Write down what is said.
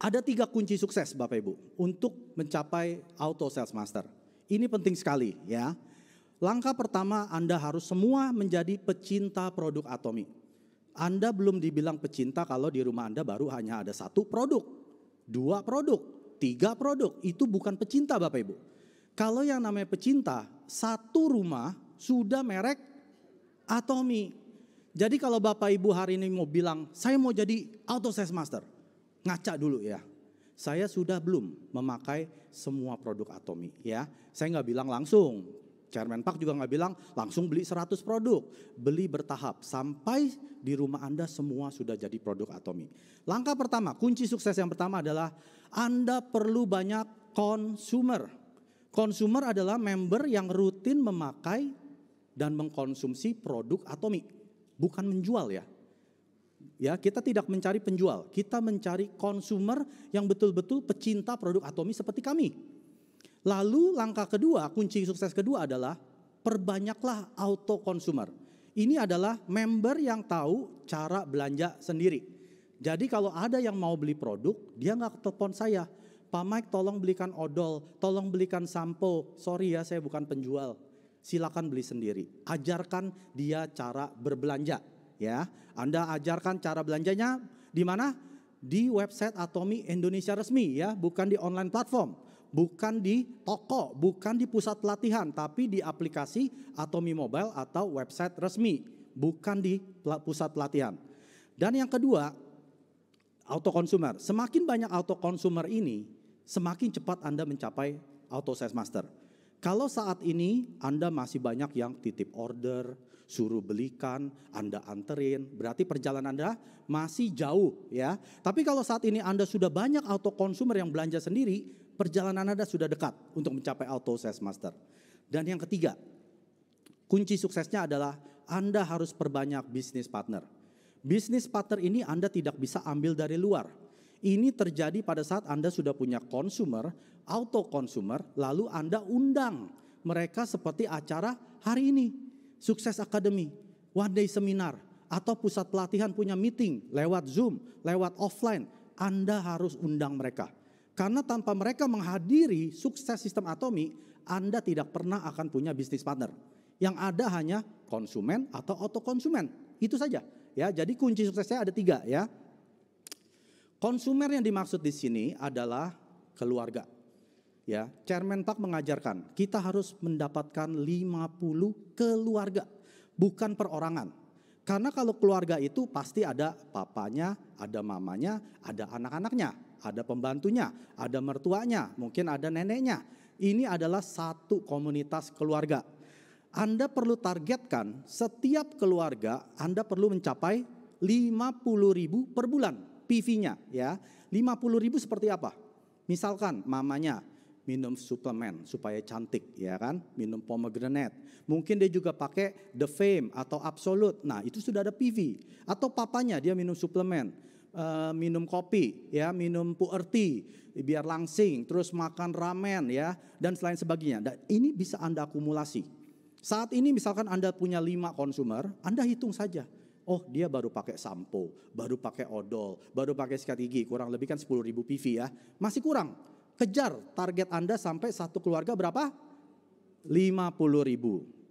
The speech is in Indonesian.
Ada tiga kunci sukses Bapak Ibu untuk mencapai auto sales master. Ini penting sekali ya. Langkah pertama Anda harus semua menjadi pecinta produk Atomi. Anda belum dibilang pecinta kalau di rumah Anda baru hanya ada satu produk, dua produk, tiga produk. Itu bukan pecinta Bapak Ibu. Kalau yang namanya pecinta, satu rumah sudah merek Atomi. Jadi kalau Bapak Ibu hari ini mau bilang, saya mau jadi auto sales master Ngaca dulu ya. Saya sudah belum memakai semua produk Atomi ya. Saya nggak bilang langsung. Chairman Park juga nggak bilang langsung beli 100 produk. Beli bertahap sampai di rumah Anda semua sudah jadi produk Atomi. Langkah pertama, kunci sukses yang pertama adalah Anda perlu banyak consumer. Consumer adalah member yang rutin memakai dan mengkonsumsi produk Atomi. Bukan menjual ya, Ya, kita tidak mencari penjual, kita mencari konsumer yang betul-betul pecinta produk Atomi seperti kami. Lalu langkah kedua, kunci sukses kedua adalah perbanyaklah auto consumer. Ini adalah member yang tahu cara belanja sendiri. Jadi kalau ada yang mau beli produk, dia nggak telepon saya. Pak Mike tolong belikan odol, tolong belikan sampo. Sorry ya saya bukan penjual. Silakan beli sendiri. Ajarkan dia cara berbelanja ya. Anda ajarkan cara belanjanya di mana? Di website Atomi Indonesia resmi ya, bukan di online platform, bukan di toko, bukan di pusat pelatihan, tapi di aplikasi Atomi Mobile atau website resmi, bukan di pusat pelatihan. Dan yang kedua, auto consumer. Semakin banyak auto consumer ini, semakin cepat Anda mencapai auto sales master. Kalau saat ini Anda masih banyak yang titip order, suruh belikan, Anda anterin, berarti perjalanan Anda masih jauh ya. Tapi kalau saat ini Anda sudah banyak auto consumer yang belanja sendiri, perjalanan Anda sudah dekat untuk mencapai auto sales master. Dan yang ketiga, kunci suksesnya adalah Anda harus perbanyak bisnis partner. Bisnis partner ini Anda tidak bisa ambil dari luar ini terjadi pada saat Anda sudah punya consumer, auto consumer, lalu Anda undang mereka seperti acara hari ini. Sukses Academy, one day seminar, atau pusat pelatihan punya meeting lewat Zoom, lewat offline. Anda harus undang mereka. Karena tanpa mereka menghadiri sukses sistem atomi, Anda tidak pernah akan punya bisnis partner. Yang ada hanya konsumen atau auto konsumen. Itu saja. Ya, jadi kunci suksesnya ada tiga ya Konsumer yang dimaksud di sini adalah keluarga. Ya, Chairman Pak mengajarkan kita harus mendapatkan 50 keluarga, bukan perorangan. Karena kalau keluarga itu pasti ada papanya, ada mamanya, ada anak-anaknya, ada pembantunya, ada mertuanya, mungkin ada neneknya. Ini adalah satu komunitas keluarga. Anda perlu targetkan setiap keluarga Anda perlu mencapai 50 ribu per bulan PV-nya ya. 50 ribu seperti apa? Misalkan mamanya minum suplemen supaya cantik ya kan, minum pomegranate. Mungkin dia juga pakai The Fame atau Absolute. Nah, itu sudah ada PV. Atau papanya dia minum suplemen. Eh, minum kopi, ya, minum puerti, biar langsing, terus makan ramen, ya, dan selain sebagainya. Dan ini bisa anda akumulasi. Saat ini misalkan anda punya lima konsumer, anda hitung saja Oh dia baru pakai sampo, baru pakai odol, baru pakai sikat gigi, kurang lebih kan 10 ribu PV ya. Masih kurang, kejar target Anda sampai satu keluarga berapa? 50 ribu.